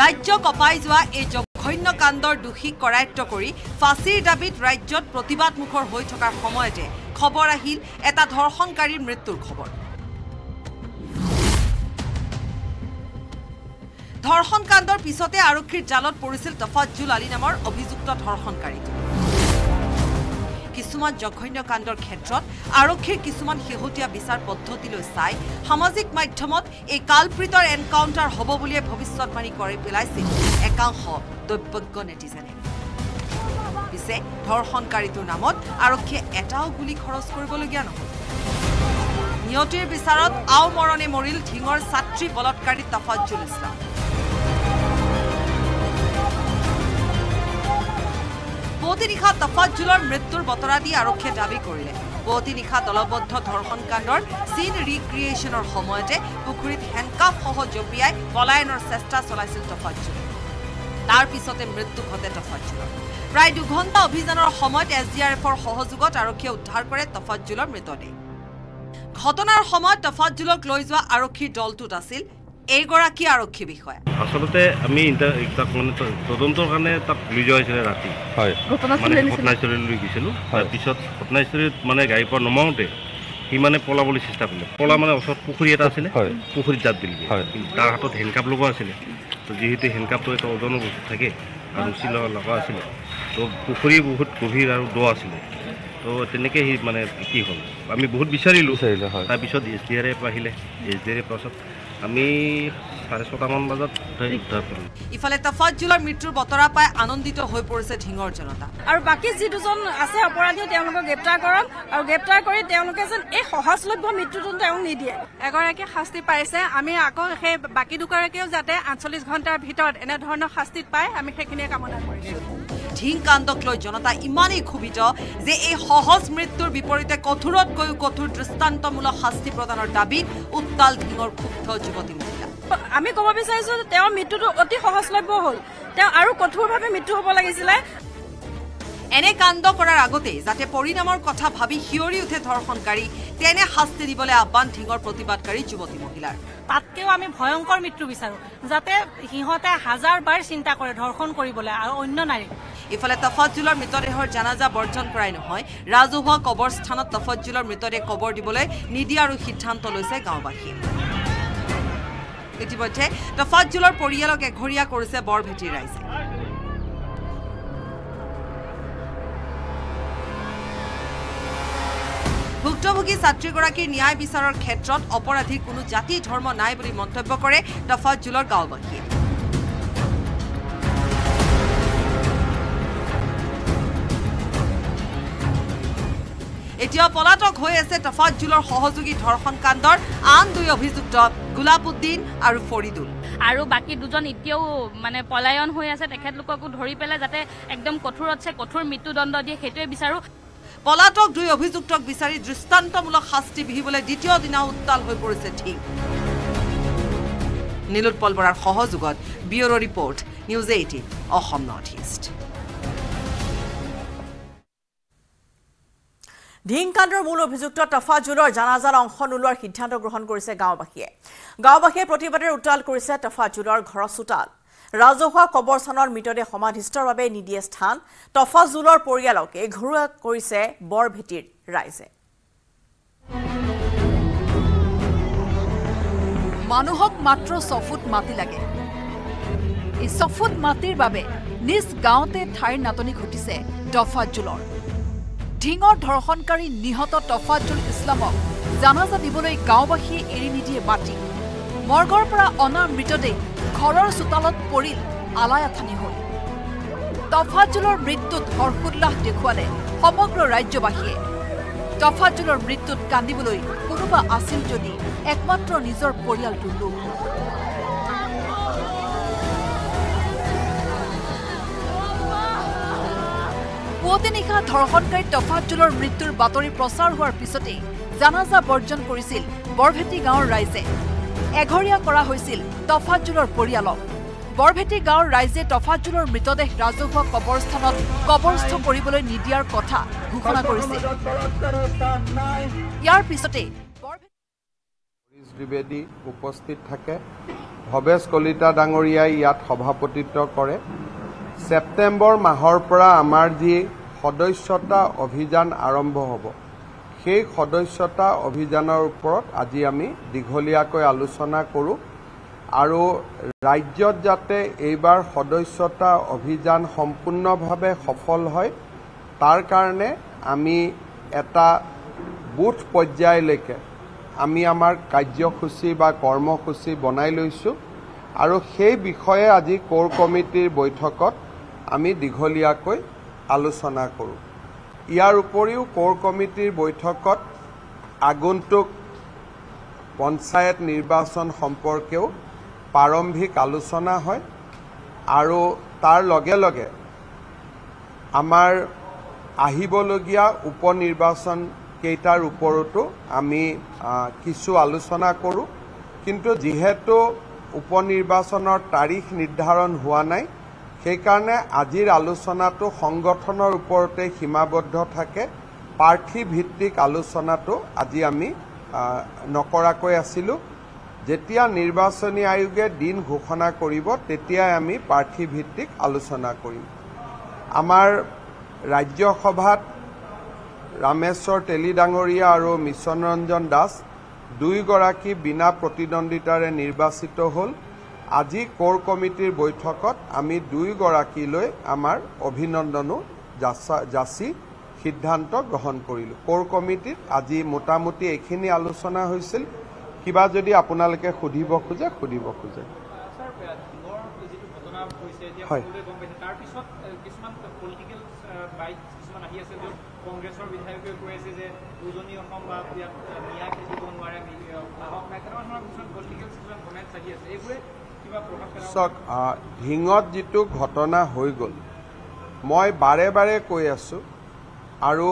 G: ৰাজ্য কপাই যোৱা এই অৰণ্য কাণ্ডৰ দোষীক কৰায়ত্ব কৰি ফাঁচীৰ দাবীত ৰাজ্যত প্ৰতিবাদমুখৰ হৈ থকাৰ সময়তে খবৰ আহিল এটা ধৰ্ষণকাৰীৰ মৃত্যুৰ খবৰ ধৰ্ষণকাণ্ডৰ পিছতে আৰক্ষীৰ জালত পৰিছিল তফাজুল আলী নামৰ অভিযুক্ত ধৰ্ষণকাৰীটো কিছুমান জঘন্য কাণ্ডৰ ক্ষেত্ৰত আৰক্ষীৰ কিছুমান শেহতীয়া বিচাৰ পদ্ধতিলৈ চাই সামাজিক মাধ্যমত এই কালপ্ৰীতৰ এনকাউণ্টাৰ হ'ব বুলিয়ে ভৱিষ্যতবাণী কৰি পেলাইছিল একাংশ দব্যজ্ঞ নেটিজেনে পিছে ধৰ্ষণকাৰীটোৰ নামত আৰক্ষীয়ে এটাও গুলী খৰচ কৰিবলগীয়া নহয় নিয়তিৰ বিচাৰত আও মৰণে মৰিল ঢিঙৰ ছাত্ৰী বলৎকাৰী তফাজুল ইছলাম পুৱতি নিশা তফাজ্জুলৰ মৃত্যুৰ বতৰা দি আৰক্ষীয়ে দাবী কৰিলে পুৱতি নিশা দলবদ্ধ ধৰ্ষণকাণ্ডৰ চীন ৰিক্ৰিয়েশ্যনৰ সময়তে পুখুৰীত হেংকাফসহ জঁপিয়াই পলায়নৰ চেষ্টা চলাইছিল তফাজ্জুল তাৰ পিছতে মৃত্যু ঘটে তফাজ্জুলৰ প্ৰায় দুঘণ্টা অভিযানৰ সময়ত এছ ডি আৰ এফৰ সহযোগত আৰক্ষীয়ে উদ্ধাৰ কৰে তফাজ্জুলৰ মৃতদেহ ঘটনাৰ সময়ত তফাজ্জুলক লৈ যোৱা আৰক্ষীৰ দলটোত আছিল এইগৰাকী আৰক্ষী বিষয়া
F: আচলতে আমি মানে তদন্তৰ কাৰণে তাক লৈ যোৱা হৈছিলে ৰাতি পটনাস্থলীলৈ গৈছিলোঁ তাৰপিছত পটনাস্থলীত মানে গাড়ীৰ পৰা নমাওঁতে সি মানে পলাবলৈ চেষ্টা কৰিলে পলা মানে ওচৰত পুখুৰী এটা আছিলে পুখুৰীত জাপ দিলে তাৰ হাতত হেণ্ডকাপ লগোৱা আছিলে তো যিহেতু হেণ্ডকাপটো এটা ওজন বস্তু থাকে আৰু উচি লগা লগা আছিলে তো পুখুৰী বহুত গভীৰ আৰু দ আছিলে তো তেনেকৈ সি মানে কি হ'ল আমি বহুত বিচাৰিলোঁ তাৰপিছত এছ ডি আৰ এফ আহিলে এছ ডি আৰ এফ পাছত আমি চাৰে ছটামান বাজাত উদ্ধাৰ কৰিলোঁ
G: ইফালে তফাজুলৰ মৃত্যুৰ বতৰা পাই আনন্দিত হৈ পৰিছে ঢিঙৰ জনতা আৰু বাকী যি দুজন আছে অপৰাধী তেওঁলোকক গ্ৰেপ্তাৰ কৰক আৰু গ্ৰেপ্তাৰ কৰি তেওঁলোকে যেন
A: এই সহজলভ্য মৃত্যুটো তেওঁক নিদিয়ে এগৰাকীয়ে শাস্তি পাইছে আমি আকৌ সেই বাকী দুগৰাকীয়েও যাতে আঠচল্লিছ ঘণ্টাৰ ভিতৰত এনেধৰণৰ শাস্তি পায় আমি সেইখিনিয়ে কামনা কৰিছোঁ ঢিং
G: কাণ্ডক লৈ জনতা ইমানেই ক্ষোভিত যে এই সহজ মৃত্যুৰ বিপৰীতে কঠোৰতকৈও কঠোৰ দৃষ্টান্তমূলক শাস্তি প্ৰদানৰ দাবীত উত্তাল ঢিঙৰ ক্ষুব্ধ যুৱতী মহিলা আমি ক'ব বিচাৰিছো যে তেওঁৰ মৃত্যুটো অতি সহজলভ্য হ'ল তেওঁ আৰু কঠোৰভাৱে মৃত্যু হ'ব লাগিছিলে এনে কাণ্ড কৰাৰ আগতেই যাতে পৰিণামৰ কথা ভাবি শিয়ৰি উঠে ধৰ্ষণকাৰী তেনে শাস্তি দিবলৈ আহ্বান ঢিঙৰ প্ৰতিবাদকাৰী যুৱতী মহিলাৰ তাতকেও আমি ভয়ংকৰ মৃত্যু বিচাৰো যাতে সিহঁতে হাজাৰ বাৰ চিন্তা কৰে ধৰ্ষণ কৰিবলৈ আৰু অন্য নাৰী ইফালে তফজুলৰ মৃতদেহৰ জানাজা বৰ্জন কৰাই নহয় ৰাজহুৱা কবৰ স্থানত তফজুলৰ মৃতদেহ কবৰ দিবলৈ আৰু সিদ্ধান্ত লৈছে গাঁওবাসী ইতিমধ্যে তফাজুলৰ পৰিয়ালক এঘৰীয়া কৰিছে বৰভেটিৰ ৰাইজে ভুক্তভোগী ছাত্ৰীগৰাকীৰ ন্যায় বিচাৰৰ ক্ষেত্ৰত অপৰাধীৰ কোনো জাতি ধৰ্ম নাই বুলি মন্তব্য কৰে দফাজুলৰ গাঁওবাসীয়ে এতিয়াও পলাতক হৈ আছে তফাজুলৰ সহযোগী ধৰ্ষণ কাণ্ডৰ আন দুই অভিযুক্ত গোলাপুদ্দিন আৰু ফৰিদুল আৰু বাকী দুজন এতিয়াও মানে পলায়ন হৈ আছে তেখেতলোককো ধৰি পেলাই যাতে একদম কঠোৰতছে কঠোৰ মৃত্যুদণ্ড দিয়ে সেইটোৱে বিচাৰো পলাতক দুই অভিযুক্তক বিচাৰি দৃষ্টান্তমূলক শাস্তি বিহিবলৈ দ্বিতীয় দিনা উত্তাল হৈ পৰিছে ঠিক নীলোৎপল বৰাৰ সহযোগত bureau' report news eighteen Assam north east
A: Dhing কাণ্ডৰ মূল অভিযুক্ত টফা জুলৰ জানাজাৰ অংশ নোলোৱাৰ সিদ্ধান্ত গ্ৰহণ কৰিছে গাঁওবাসীয়ে গাঁওবাসীয়ে প্ৰতিবাদেৰে উত্তাল কৰিছে জুলৰ ঘৰৰ চোতাল ৰাজহুৱা কবৰস্থানৰ মৃতদেহ সমাধিস্থৰ বাবে নিদিয়ে স্থান তফাজুলৰ পৰিয়ালক এঘৰুৱা কৰিছে বৰভেটিৰ ৰাইজে
H: মানুহক মাত্ৰ ছফুট মাটি লাগে এই ছফুট মাটিৰ বাবে নিজ গাঁৱতে ঠাইৰ নাটনি ঘটিছে তফাজুলৰ ঢিঙৰ ধৰ্ষণকাৰী নিহত তফাজুল ইছলামক জানাজা দিবলৈ গাঁওবাসীয়ে এৰি নিদিয়ে মাটিক মৰ্গৰ পৰা অনা মৃতদেহ ঘৰৰ চোতালত পৰিল আলায়াথানি হৈ তফাজুলৰ মৃত্যুত হৰ্ষোল্লাস দেখুৱালে সমগ্ৰ ৰাজ্যবাসীয়ে তফাজুলৰ মৃত্যুত কান্দিবলৈ কোনোবা আছিল যদি একমাত্ৰ নিজৰ পৰিয়ালটোৰ লোক পুৱতি নিশা ধৰ্ষণকাৰী তফাজুলৰ মৃত্যুৰ বাতৰি প্ৰচাৰ হোৱাৰ পিছতেই জানাজা বৰ্জন কৰিছিল বৰভেটি গাঁৱৰ ৰাইজে এঘৰীয়া কৰা হৈছিল তফাজুলৰ পৰিয়ালক বৰভেটি গাঁৱৰ ৰাইজে তফাজুলৰ মৃতদেহ ৰাজহুৱা কবৰস্থানত কবৰস্থ কৰিবলৈ নিদিয়াৰ কথা ঘোষণা কৰিছিল ইয়াৰ পিছতে
E: ত্ৰিবেদী উপস্থিত থাকে ভৱেশ কলিতা ডাঙৰীয়াই ইয়াত সভাপতিত্ব কৰে ছেপ্টেম্বৰ মাহৰ পৰা আমাৰ যি সদস্যতা অভিযান আৰম্ভ হ'ব সেই সদস্যতা অভিযানৰ ওপৰত আজি আমি দীঘলীয়াকৈ আলোচনা কৰোঁ আৰু ৰাজ্যত যাতে এইবাৰ সদস্যতা অভিযান সম্পূৰ্ণভাৱে সফল হয় তাৰ কাৰণে আমি এটা বুথ পৰ্যায়লৈকে আমি আমাৰ কাৰ্যসূচী বা কৰ্মসূচী বনাই লৈছোঁ আৰু সেই বিষয়ে আজি কৰ কমিটিৰ বৈঠকত আমি দীঘলীয়াকৈ আলোচনা কৰোঁ ইয়াৰ উপৰিও কৰ কমিটিৰ বৈঠকত আগন্তুক পঞ্চায়ত নিৰ্বাচন সম্পৰ্কেও প্ৰাৰম্ভিক আলোচনা হয় আৰু তাৰ লগে লগে আমাৰ আহিবলগীয়া উপ নিৰ্বাচন কেইটাৰ ওপৰতো আমি কিছু আলোচনা কৰোঁ কিন্তু যিহেতু উপ নিৰ্বাচনৰ তাৰিখ নিৰ্ধাৰণ হোৱা নাই সেইকাৰণে আজিৰ আলোচনাটো সংগঠনৰ ওপৰতে সীমাবদ্ধ থাকে প্ৰাৰ্থীভিত্তিক আলোচনাটো আজি আমি নকৰাকৈ আছিলোঁ যেতিয়া নিৰ্বাচনী আয়োগে দিন ঘোষণা কৰিব তেতিয়াই আমি প্ৰাৰ্থীভিত্তিক আলোচনা কৰিম আমাৰ ৰাজ্যসভাত ৰামেশ্বৰ তেলী ডাঙৰীয়া আৰু মিছন ৰঞ্জন দাস দুয়োগৰাকী বিনা প্ৰতিদ্বন্দ্বিতাৰে নিৰ্বাচিত হ'ল আজি কৰ কমিটিৰ বৈঠকত আমি দুয়োগৰাকীলৈ আমাৰ অভিনন্দনো যাচি সিদ্ধান্ত গ্ৰহণ কৰিলোঁ কৰ কমিটিত আজি মোটামুটি এইখিনি আলোচনা হৈছিল কিবা যদি আপোনালোকে সুধিব খোজে সুধিব খোজে হয় চাওক হিঙত যিটো ঘটনা হৈ গ'ল মই বাৰে বাৰে কৈ আছোঁ আৰু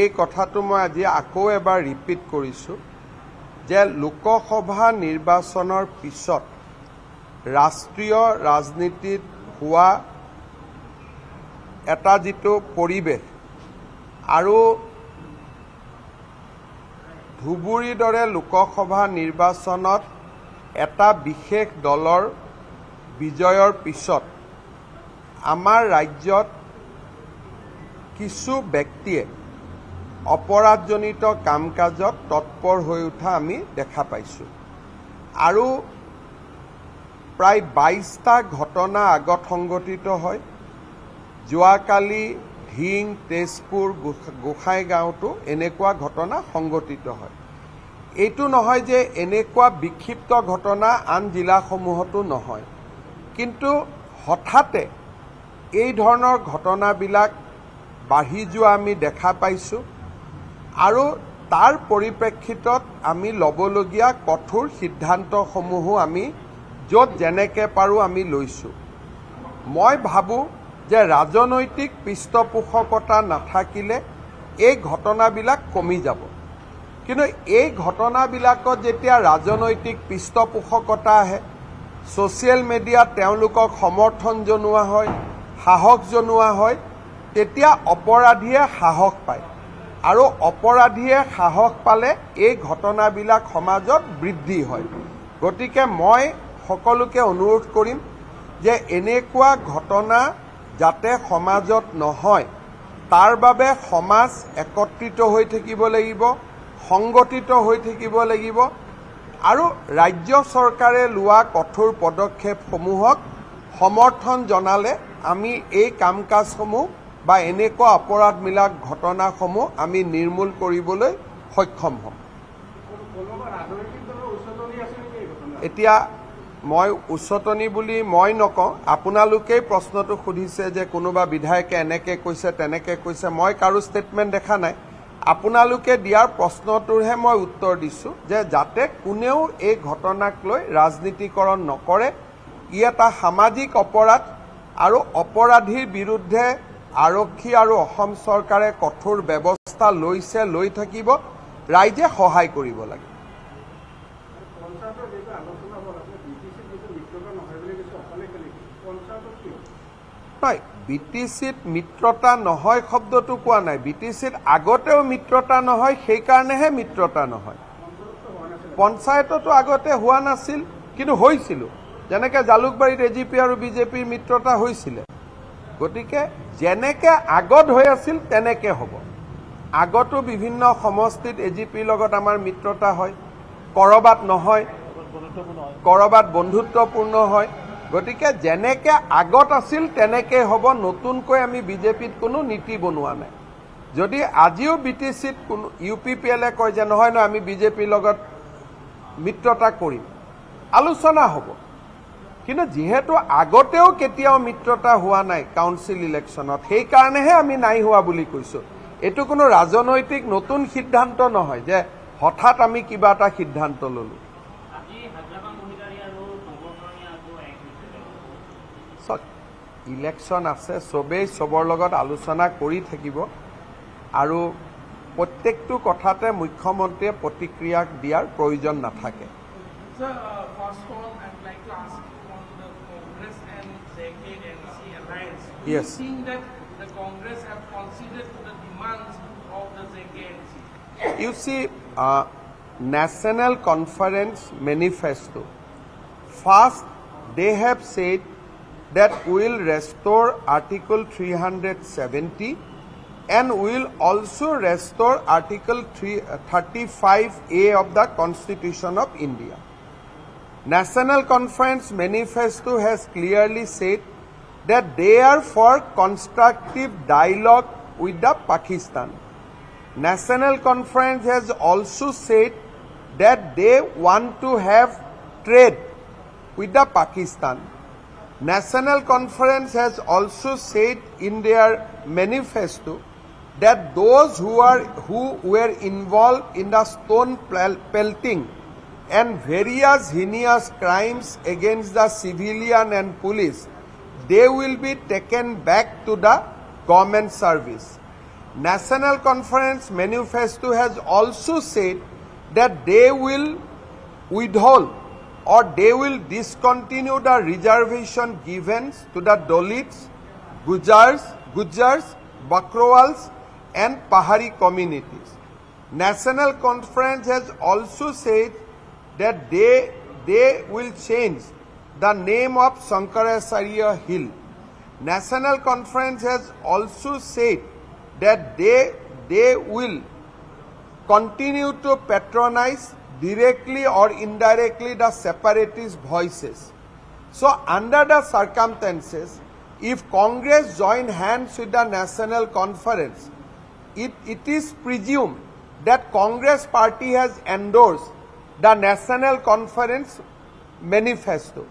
E: এই কথাটো মই আজি আকৌ এবাৰ ৰিপিট কৰিছোঁ যে লোকসভা নিৰ্বাচনৰ পিছত ৰাষ্ট্ৰীয় ৰাজনীতিত হোৱা এটা যিটো পৰিৱেশ আৰু ধুবুৰীৰ দৰে লোকসভা নিৰ্বাচনত এটা বিশেষ দলৰ বিজয়ৰ পিছত আমাৰ ৰাজ্যত কিছু ব্যক্তিয়ে অপৰাধজনিত কাম কাজত তৎপৰ হৈ উঠা আমি দেখা পাইছোঁ আৰু প্ৰায় বাইছটা ঘটনা আগত সংঘটিত হয় যোৱাকালি ধিং তেজপুৰ গোসাঁই গাঁৱতো এনেকুৱা ঘটনা সংঘটিত হয় এইটো নহয় যে এনেকুৱা বিক্ষিপ্ত ঘটনা আন জিলাসমূহতো নহয় কিন্তু হঠাতে এই ধৰণৰ ঘটনাবিলাক বাঢ়ি যোৱা আমি দেখা পাইছোঁ আৰু তাৰ পৰিপ্ৰেক্ষিতত আমি ল'বলগীয়া কঠোৰ সিদ্ধান্তসমূহো আমি য'ত যেনেকৈ পাৰোঁ আমি লৈছোঁ মই ভাবোঁ যে ৰাজনৈতিক পৃষ্ঠপোষকতা নাথাকিলে এই ঘটনাবিলাক কমি যাব কিন্তু এই ঘটনাবিলাকত যেতিয়া ৰাজনৈতিক পৃষ্ঠপোষকতা আহে ছ'চিয়েল মিডিয়াত তেওঁলোকক সমৰ্থন জনোৱা হয় সাহস জনোৱা হয় তেতিয়া অপৰাধীয়ে সাহস পায় আৰু অপৰাধীয়ে সাহস পালে এই ঘটনাবিলাক সমাজত বৃদ্ধি হয় গতিকে মই সকলোকে অনুৰোধ কৰিম যে এনেকুৱা ঘটনা যাতে সমাজত নহয় তাৰ বাবে সমাজ একত্ৰিত হৈ থাকিব লাগিব সংগঠিত হৈ থাকিব লাগিব আৰু ৰাজ্য চৰকাৰে লোৱা কঠোৰ পদক্ষেপসমূহক সমৰ্থন জনালে আমি এই কাম কাজসমূহ বা এনেকুৱা অপৰাধবিলাক ঘটনাসমূহ আমি নিৰ্মূল কৰিবলৈ সক্ষম হ'ম এতিয়া মই উচতনি বুলি মই নকওঁ আপোনালোকেই প্ৰশ্নটো সুধিছে যে কোনোবা বিধায়কে এনেকৈ কৈছে তেনেকৈ কৈছে মই কাৰো ষ্টেটমেণ্ট দেখা নাই আপোনালোকে দিয়াৰ প্ৰশ্নটোৰহে মই উত্তৰ দিছোঁ যে যাতে কোনেও এই ঘটনাক লৈ ৰাজনীতিকৰণ নকৰে ই এটা সামাজিক অপৰাধ আৰু অপৰাধীৰ বিৰুদ্ধে আৰক্ষী আৰু অসম চৰকাৰে কঠোৰ ব্যৱস্থা লৈছে লৈ থাকিব ৰাইজে সহায় কৰিব লাগে নহয় বিটিচিত মিত্ৰতা নহয় শব্দটো কোৱা নাই বিটিচিত আগতেও মিত্ৰতা নহয় সেইকাৰণেহে মিত্ৰতা নহয় পঞ্চায়ততো আগতে হোৱা নাছিল কিন্তু হৈছিলোঁ যেনেকৈ জালুকবাৰীত এ জি পি আৰু বিজেপিৰ মিত্ৰতা হৈছিলে গতিকে যেনেকৈ আগত হৈ আছিল তেনেকৈ হ'ব আগতো বিভিন্ন সমষ্টিত এ জি পিৰ লগত আমাৰ মিত্ৰতা হয় কৰবাত নহয় কৰবাত বন্ধুত্বপূৰ্ণ হয় গতিকে যেনেকে আগত আছিল তেনেকে হব নতুনকৈ আমি বিজেপিত কোনো নীতি বনোৱা নাই যদি আজিও বি টি চিত কোনো ইউ পি পি এলে কয় যে নহয় নহয় আমি বিজেপিৰ লগত মিত্ৰতা কৰিম আলোচনা হ'ব কিন্তু যিহেতু আগতেও কেতিয়াও মিত্ৰতা হোৱা নাই কাউন্সিল ইলেকশ্যনত সেইকাৰণেহে আমি নাই হোৱা বুলি কৈছোঁ এইটো কোনো ৰাজনৈতিক নতুন সিদ্ধান্ত নহয় যে হঠাৎ আমি কিবা এটা সিদ্ধান্ত ললোঁ ইলেকশ্যন আছে চবেই চবৰ লগত আলোচনা কৰি থাকিব আৰু প্ৰত্যেকটো কথাতে মুখ্যমন্ত্ৰীয়ে প্ৰতিক্ৰিয়া দিয়াৰ প্ৰয়োজন নাথাকে
C: Sir, uh, first of all, I'd like to ask
E: on the Congress and JKNC alliance. Do yes. you think that the Congress have considered the demands of the JKNC? You see, uh, National Conference Manifesto. First, they have said that will restore article 370 and will also restore article 35a of the constitution of india national conference manifesto has clearly said that they are for constructive dialogue with the pakistan national conference has also said that they want to have trade with the pakistan National Conference has also said in their manifesto that those who are who were involved in the stone pelting and various heinous crimes against the civilian and police they will be taken back to the government service national conference manifesto has also said that they will withhold or they will discontinue the reservation given to the Dalits, Gujars, Gujars, Bakrowals and Pahari communities. National Conference has also said that they, they will change the name of Sankaracharya Hill. National Conference has also said that they, they will continue to patronize directly or indirectly the separatist voices. So under the circumstances, if Congress join hands with the National Conference, it, it is presumed that Congress party has endorsed the National Conference manifesto.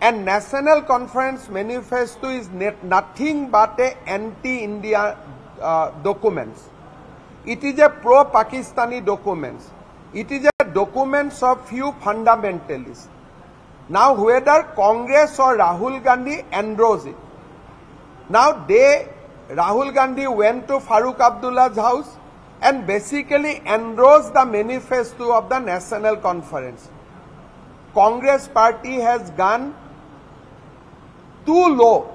E: And National Conference manifesto is nothing but a anti-India uh, documents. It is a pro-Pakistani documents. It is a documents of few fundamentalists. Now whether Congress or Rahul Gandhi endorsed it. Now they, Rahul Gandhi went to Farooq Abdullah's house and basically endorsed the manifesto of the National Conference. Congress party has gone too low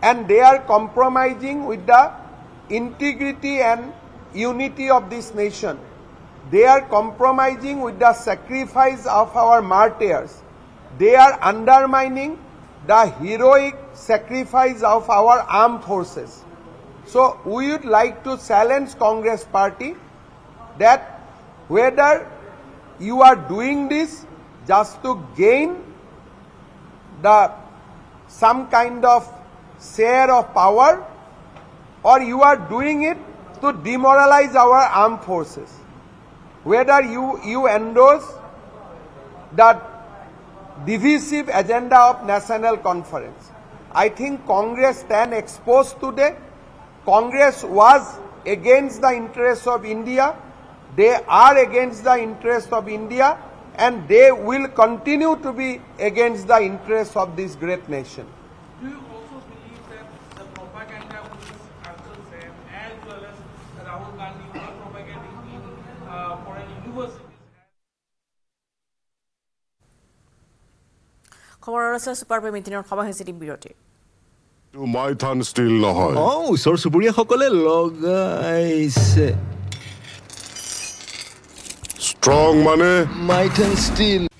E: and they are compromising with the integrity and unity of this nation. They are compromising with the sacrifice of our martyrs. They are undermining the heroic sacrifice of our armed forces. So we would like to challenge Congress party that whether you are doing this just to gain the some kind of share of power or you are doing it to demoralize our armed forces whether you, you endorse that divisive agenda of national conference. I think Congress stand exposed today. Congress was against the interests of India. They are against the interests of India and they will continue to be against the interests of this great nation.
A: খবৰ আছে ছুপাৰ প্ৰেম ইটিনৰ খবৰ হৈছে টিম বিৰতি
D: মাইথান ষ্টিল নহয় অ ওচৰ চুবুৰীয়াসকলে লগাইছে
H: ষ্ট্ৰং মানে মাইথান ষ্টিল